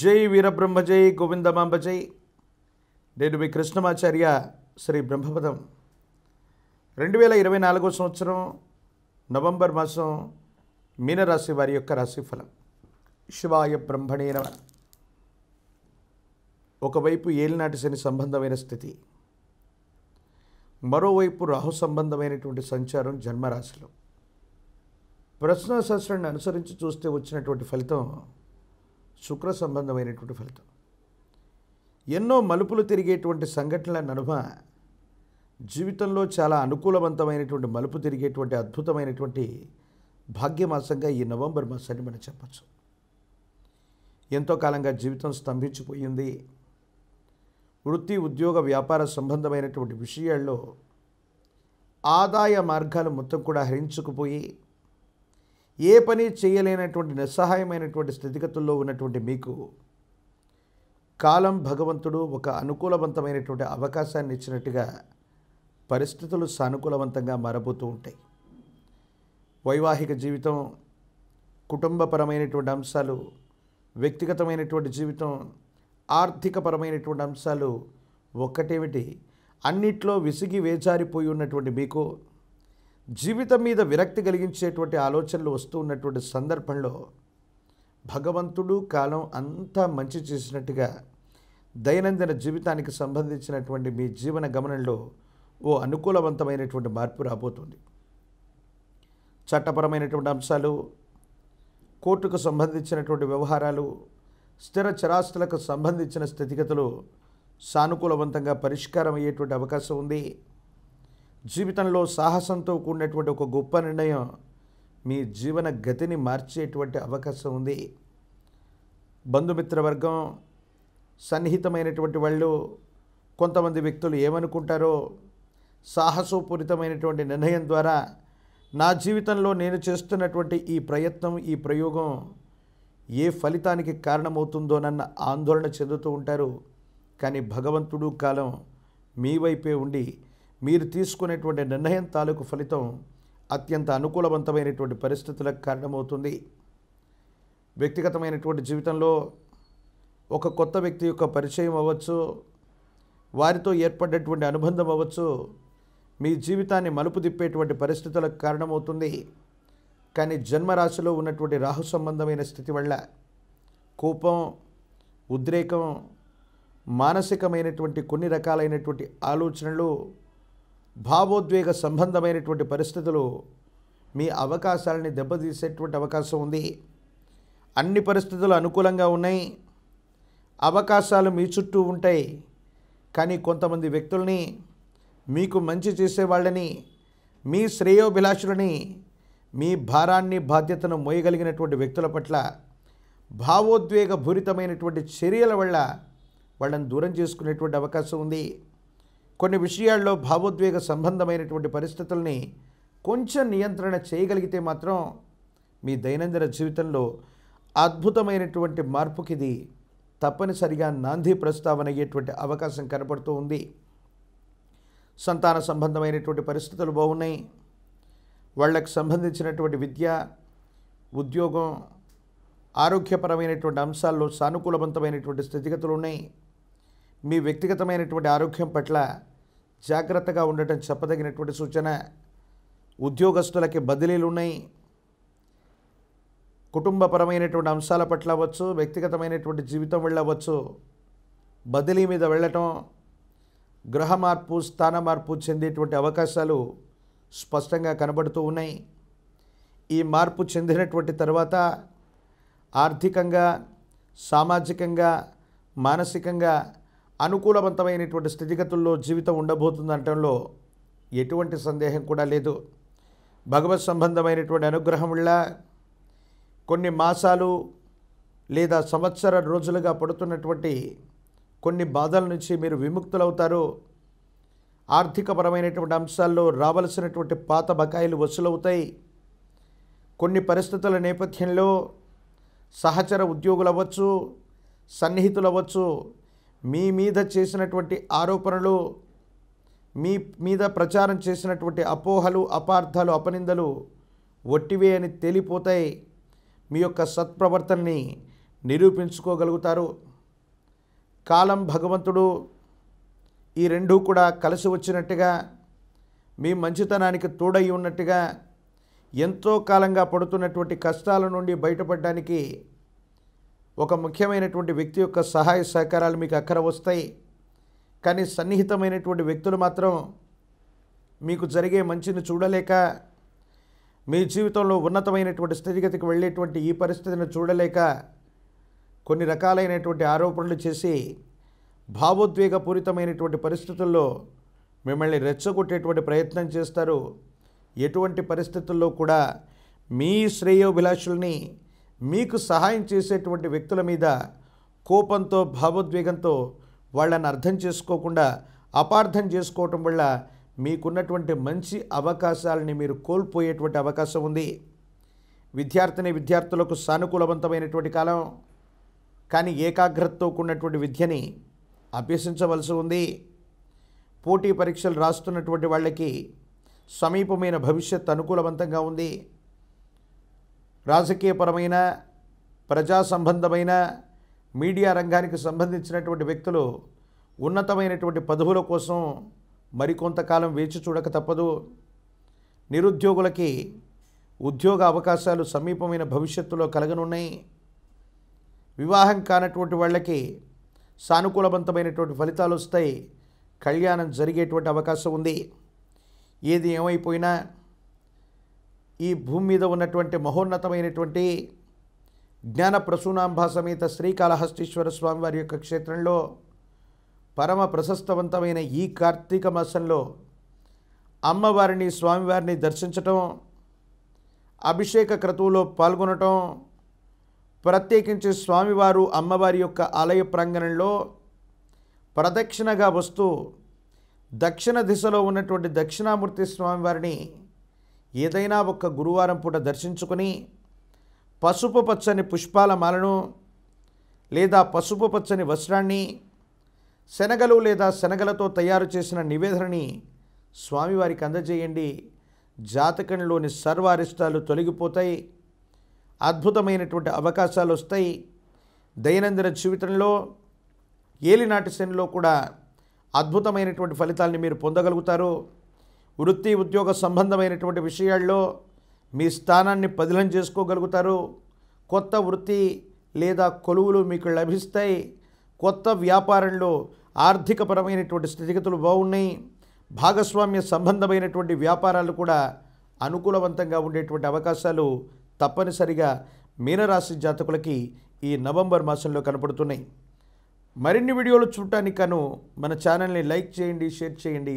జై వీరబ్రహ్మ జై గోవిందమాంబ జై నేను మీ కృష్ణమాచార్య శ్రీ బ్రహ్మపదం రెండు వేల ఇరవై నాలుగో సంవత్సరం నవంబర్ మాసం మీనరాశి వారి యొక్క రాశిఫలం శివాయ బ్రహ్మణే నమ ఒకవైపు ఏలినాటి శని సంబంధమైన స్థితి మరోవైపు రాహు సంబంధమైనటువంటి సంచారం జన్మరాశిలో ప్రశ్నశాస్త్రాన్ని అనుసరించి చూస్తే వచ్చినటువంటి ఫలితం శుక్ర సంబంధమైనటువంటి ఫలితం ఎన్నో మలుపులు తిరిగేటువంటి సంఘటనల నడుమ జీవితంలో చాలా అనుకూలవంతమైనటువంటి మలుపు తిరిగేటువంటి అద్భుతమైనటువంటి భాగ్యమాసంగా ఈ నవంబర్ మాసాన్ని మనం చెప్పచ్చు ఎంతో కాలంగా జీవితం స్తంభించిపోయింది వృత్తి ఉద్యోగ వ్యాపార సంబంధమైనటువంటి విషయాల్లో ఆదాయ మార్గాలు మొత్తం కూడా హరించుకుపోయి ఏ పని చేయలేనటువంటి నిస్సహాయమైనటువంటి స్థితిగతుల్లో ఉన్నటువంటి మీకు కాలం భగవంతుడు ఒక అనుకూలవంతమైనటువంటి అవకాశాన్ని ఇచ్చినట్టుగా పరిస్థితులు సానుకూలవంతంగా మారబోతూ ఉంటాయి వైవాహిక జీవితం కుటుంబపరమైనటువంటి అంశాలు వ్యక్తిగతమైనటువంటి జీవితం ఆర్థికపరమైనటువంటి అంశాలు ఒక్కటేమిటి అన్నిట్లో విసిగి వేచారిపోయి ఉన్నటువంటి మీకు జీవితం మీద విరక్తి కలిగించేటువంటి ఆలోచనలు వస్తూ ఉన్నటువంటి సందర్భంలో భగవంతుడు కాలం అంతా మంచి చేసినట్టుగా దైనందిన జీవితానికి సంబంధించినటువంటి మీ జీవన గమనంలో ఓ అనుకూలవంతమైనటువంటి మార్పు రాబోతుంది చట్టపరమైనటువంటి అంశాలు కోర్టుకు సంబంధించినటువంటి వ్యవహారాలు స్థిర చరాస్తులకు సంబంధించిన స్థితిగతులు సానుకూలవంతంగా పరిష్కారం అయ్యేటువంటి అవకాశం ఉంది జీవితంలో సాహసంతో కూడినటువంటి ఒక గొప్ప నిర్ణయం మీ జీవన గతిని మార్చేటువంటి అవకాశం ఉంది బంధుమిత్రవర్గం సన్నిహితమైనటువంటి వాళ్ళు కొంతమంది వ్యక్తులు ఏమనుకుంటారో సాహసోపూరితమైనటువంటి నిర్ణయం ద్వారా నా జీవితంలో నేను చేస్తున్నటువంటి ఈ ప్రయత్నం ఈ ప్రయోగం ఏ ఫలితానికి కారణమవుతుందో నన్న ఆందోళన చెందుతూ ఉంటారు కానీ భగవంతుడు కాలం మీ వైపే ఉండి మీరు తీసుకునేటువంటి నిర్ణయం తాలూకు ఫలితం అత్యంత అనుకూలవంతమైనటువంటి పరిస్థితులకు కారణమవుతుంది వ్యక్తిగతమైనటువంటి జీవితంలో ఒక కొత్త వ్యక్తి యొక్క పరిచయం అవ్వచ్చు వారితో ఏర్పడేటువంటి అనుబంధం అవ్వచ్చు మీ జీవితాన్ని మలుపు తిప్పేటువంటి పరిస్థితులకు కారణమవుతుంది కానీ జన్మరాశిలో ఉన్నటువంటి రాహు సంబంధమైన స్థితి వల్ల కోపం ఉద్రేకం మానసికమైనటువంటి కొన్ని రకాలైనటువంటి ఆలోచనలు భావోద్వేగ సంబంధమైనటువంటి పరిస్థితులు మీ అవకాశాలని దెబ్బతీసేటువంటి అవకాశం ఉంది అన్ని పరిస్థితులు అనుకూలంగా ఉన్నాయి అవకాశాలు మీ చుట్టూ ఉంటాయి కానీ కొంతమంది వ్యక్తుల్ని మీకు మంచి చేసేవాళ్ళని మీ శ్రేయోభిలాషులని మీ భారాన్ని బాధ్యతను మోయగలిగినటువంటి వ్యక్తుల పట్ల భావోద్వేగ భూరితమైనటువంటి చర్యల వల్ల వాళ్ళని దూరం చేసుకునేటువంటి అవకాశం ఉంది కొన్ని విషయాల్లో భావోద్వేగ సంబంధమైనటువంటి పరిస్థితుల్ని కొంచెం నియంత్రణ చేయగలిగితే మాత్రం మీ దైనందిన జీవితంలో అద్భుతమైనటువంటి మార్పుకిది తప్పనిసరిగా నాంది ప్రస్తావన అయ్యేటువంటి అవకాశం కనపడుతూ ఉంది సంతాన సంబంధమైనటువంటి పరిస్థితులు బాగున్నాయి వాళ్ళకు సంబంధించినటువంటి విద్య ఉద్యోగం ఆరోగ్యపరమైనటువంటి అంశాల్లో సానుకూలవంతమైనటువంటి స్థితిగతులు ఉన్నాయి మీ వ్యక్తిగతమైనటువంటి ఆరోగ్యం పట్ల జాగ్రత్తగా ఉండటం చెప్పదగినటువంటి సూచన ఉద్యోగస్తులకి బదిలీలు ఉన్నాయి కుటుంబపరమైనటువంటి అంశాల పట్ల అవ్వచ్చు వ్యక్తిగతమైనటువంటి జీవితం వెళ్ళవచ్చు బదిలీ మీద వెళ్ళటం గ్రహ మార్పు స్థాన మార్పు చెందేటువంటి అవకాశాలు స్పష్టంగా కనబడుతూ ఉన్నాయి ఈ మార్పు చెందినటువంటి తర్వాత ఆర్థికంగా సామాజికంగా మానసికంగా అనుకూలవంతమైనటువంటి స్థితిగతుల్లో జీవితం ఉండబోతుందనటంలో ఎటువంటి సందేహం కూడా లేదు భగవత్ సంబంధమైనటువంటి అనుగ్రహం వల్ల కొన్ని మాసాలు లేదా సంవత్సర రోజులుగా పడుతున్నటువంటి కొన్ని బాధల నుంచి మీరు విముక్తులవుతారు ఆర్థికపరమైనటువంటి అంశాల్లో రావలసినటువంటి పాత బకాయిలు వసూలవుతాయి కొన్ని పరిస్థితుల నేపథ్యంలో సహచర ఉద్యోగులు అవ్వచ్చు సన్నిహితులు అవ్వచ్చు మీ మీద చేసినటువంటి ఆరోపణలు మీ మీద ప్రచారం చేసినటువంటి అపోహలు అపార్థాలు అపనిందలు ఒట్టివే అని తేలిపోతాయి మీ యొక్క సత్ప్రవర్తనని నిరూపించుకోగలుగుతారు కాలం భగవంతుడు ఈ రెండూ కూడా కలిసి వచ్చినట్టుగా మీ మంచితనానికి తోడయి ఉన్నట్టుగా ఎంతో కాలంగా పడుతున్నటువంటి కష్టాల నుండి బయటపడడానికి ఒక ముఖ్యమైనటువంటి వ్యక్తి యొక్క సహాయ సహకారాలు మీకు అక్కడ వస్తాయి కానీ సన్నిహితమైనటువంటి వ్యక్తులు మాత్రం మీకు జరిగే మంచిని చూడలేక మీ జీవితంలో ఉన్నతమైనటువంటి స్థితిగతికి వెళ్ళేటువంటి ఈ పరిస్థితిని చూడలేక కొన్ని రకాలైనటువంటి ఆరోపణలు చేసి భావోద్వేగపూరితమైనటువంటి పరిస్థితుల్లో మిమ్మల్ని రెచ్చగొట్టేటువంటి ప్రయత్నం చేస్తారు ఎటువంటి పరిస్థితుల్లో కూడా మీ శ్రేయోభిలాషుల్ని మీకు సహాయం చేసేటువంటి వ్యక్తుల మీద కోపంతో భావోద్వేగంతో వాళ్ళని అర్థం చేసుకోకుండా అపార్థం చేసుకోవటం వల్ల మీకున్నటువంటి మంచి అవకాశాలని మీరు కోల్పోయేటువంటి అవకాశం ఉంది విద్యార్థిని విద్యార్థులకు సానుకూలవంతమైనటువంటి కాలం కానీ ఏకాగ్రతతో కూడినటువంటి విద్యని అభ్యసించవలసి ఉంది పోటీ పరీక్షలు రాస్తున్నటువంటి వాళ్ళకి సమీపమైన భవిష్యత్ అనుకూలవంతంగా ఉంది రాజకీయపరమైన ప్రజా సంబంధమైన మీడియా రంగానికి సంబంధించినటువంటి వ్యక్తులు ఉన్నతమైనటువంటి పదవుల కోసం మరికొంతకాలం వేచి చూడక తప్పదు నిరుద్యోగులకి ఉద్యోగ అవకాశాలు సమీపమైన భవిష్యత్తులో కలగనున్నాయి వివాహం కానటువంటి వాళ్ళకి సానుకూలవంతమైనటువంటి ఫలితాలు వస్తాయి కళ్యాణం జరిగేటువంటి అవకాశం ఉంది ఏది ఏమైపోయినా ఈ భూమి మీద ఉన్నటువంటి మహోన్నతమైనటువంటి జ్ఞాన ప్రసూనాంభ సమేత శ్రీకాళహస్తీశ్వర స్వామి వారి యొక్క క్షేత్రంలో పరమ ప్రశస్తవంతమైన ఈ కార్తీక మాసంలో అమ్మవారిని స్వామివారిని దర్శించటం అభిషేక క్రతువులో పాల్గొనటం ప్రత్యేకించి స్వామివారు అమ్మవారి యొక్క ఆలయ ప్రాంగణంలో ప్రదక్షిణగా వస్తూ దక్షిణ దిశలో ఉన్నటువంటి దక్షిణామూర్తి స్వామివారిని ఏదైనా ఒక గురువారం పూట దర్శించుకొని పసుపు పచ్చని పుష్పాల మాలను లేదా పసుపు పచ్చని వస్త్రాన్ని శనగలు లేదా శనగలతో తయారు చేసిన నివేదనని స్వామివారికి అందజేయండి జాతకంలోని సర్వ అరిష్టాలు తొలగిపోతాయి అద్భుతమైనటువంటి అవకాశాలు వస్తాయి దైనందిన జీవితంలో ఏలినాటి శనిలో కూడా అద్భుతమైనటువంటి ఫలితాలని మీరు పొందగలుగుతారు వృత్తి ఉద్యోగ సంబంధమైనటువంటి విషయాల్లో మీ స్థానాన్ని పదిలం చేసుకోగలుగుతారు కొత్త వృత్తి లేదా కొలువులు మీకు లభిస్తాయి కొత్త వ్యాపారంలో ఆర్థికపరమైనటువంటి స్థితిగతులు బాగున్నాయి భాగస్వామ్య సంబంధమైనటువంటి వ్యాపారాలు కూడా అనుకూలవంతంగా ఉండేటువంటి అవకాశాలు తప్పనిసరిగా మీనరాశి జాతకులకి ఈ నవంబర్ మాసంలో కనపడుతున్నాయి మరిన్ని వీడియోలు చూడటానికి కను మన ఛానల్ని లైక్ చేయండి షేర్ చేయండి